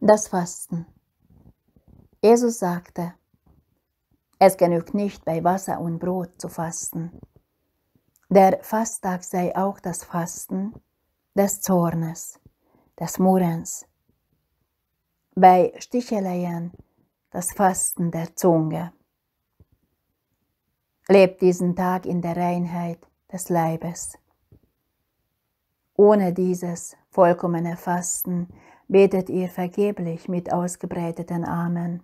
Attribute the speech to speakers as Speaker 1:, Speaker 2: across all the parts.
Speaker 1: Das Fasten. Jesus sagte, es genügt nicht, bei Wasser und Brot zu fasten. Der Fasttag sei auch das Fasten des Zornes, des Murrens. Bei Sticheleien das Fasten der Zunge. Lebt diesen Tag in der Reinheit des Leibes. Ohne dieses vollkommene Fasten betet ihr vergeblich mit ausgebreiteten Armen.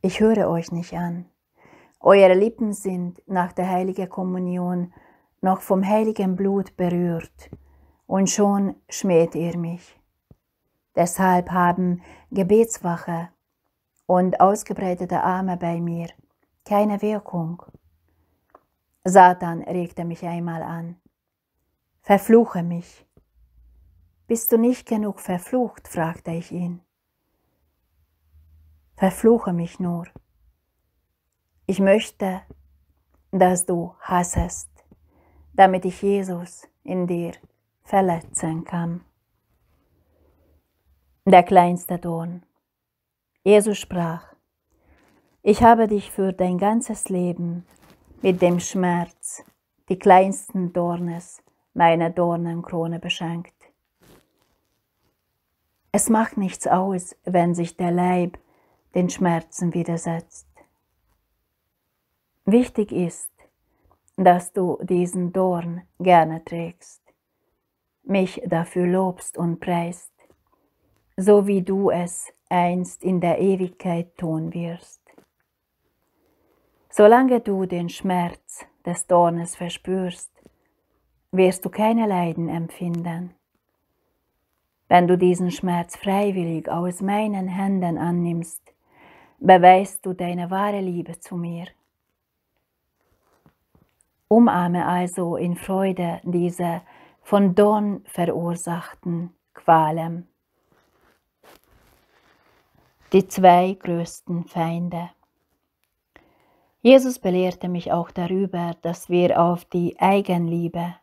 Speaker 1: Ich höre euch nicht an. Eure Lippen sind nach der heiligen Kommunion noch vom heiligen Blut berührt, und schon schmäht ihr mich. Deshalb haben Gebetswache und ausgebreitete Arme bei mir keine Wirkung. Satan regte mich einmal an. Verfluche mich. Bist du nicht genug verflucht? fragte ich ihn. Verfluche mich nur. Ich möchte, dass du hassest, damit ich Jesus in dir verletzen kann. Der kleinste Ton. Jesus sprach, ich habe dich für dein ganzes Leben mit dem Schmerz die kleinsten Dornes meine Dornenkrone beschenkt. Es macht nichts aus, wenn sich der Leib den Schmerzen widersetzt. Wichtig ist, dass du diesen Dorn gerne trägst, mich dafür lobst und preist, so wie du es einst in der Ewigkeit tun wirst. Solange du den Schmerz des Dornes verspürst, wirst du keine Leiden empfinden. Wenn du diesen Schmerz freiwillig aus meinen Händen annimmst, beweist du deine wahre Liebe zu mir. Umarme also in Freude diese von Dorn verursachten Qualen. Die zwei größten Feinde. Jesus belehrte mich auch darüber, dass wir auf die Eigenliebe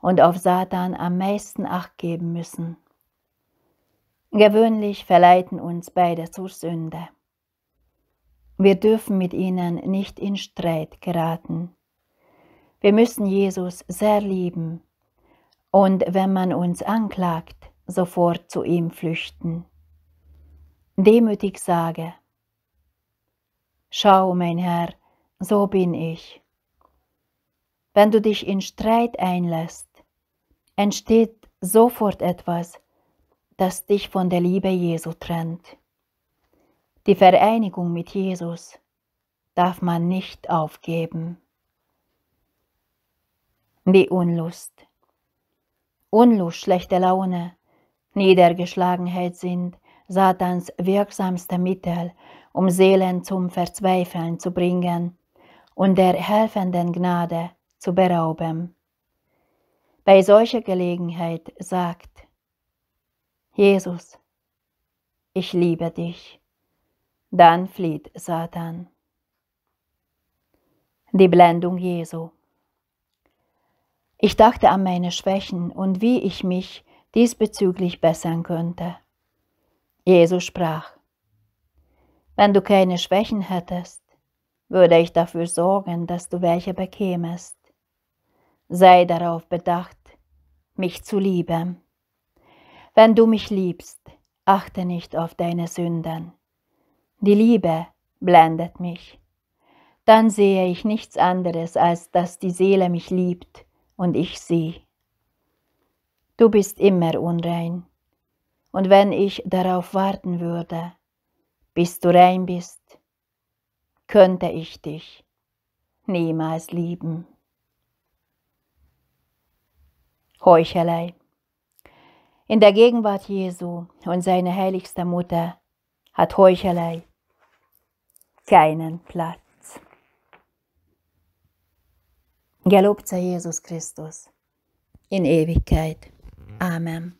Speaker 1: und auf Satan am meisten Acht geben müssen. Gewöhnlich verleiten uns beide zur Sünde. Wir dürfen mit ihnen nicht in Streit geraten. Wir müssen Jesus sehr lieben und wenn man uns anklagt, sofort zu ihm flüchten. Demütig sage, Schau, mein Herr, so bin ich. Wenn du dich in Streit einlässt, entsteht sofort etwas, das dich von der Liebe Jesu trennt. Die Vereinigung mit Jesus darf man nicht aufgeben. Die Unlust. Unlust, schlechte Laune, Niedergeschlagenheit sind Satans wirksamste Mittel, um Seelen zum Verzweifeln zu bringen und der helfenden Gnade zu berauben bei solcher Gelegenheit sagt, Jesus, ich liebe dich, dann flieht Satan. Die Blendung Jesu. Ich dachte an meine Schwächen und wie ich mich diesbezüglich bessern könnte. Jesus sprach, wenn du keine Schwächen hättest, würde ich dafür sorgen, dass du welche bekämest sei darauf bedacht, mich zu lieben. Wenn du mich liebst, achte nicht auf deine Sünden. Die Liebe blendet mich. Dann sehe ich nichts anderes, als dass die Seele mich liebt und ich sie. Du bist immer unrein. Und wenn ich darauf warten würde, bis du rein bist, könnte ich dich niemals lieben. Heuchelei. In der Gegenwart Jesu und seine heiligste Mutter hat Heuchelei keinen Platz. Gelobt sei Jesus Christus in Ewigkeit. Amen.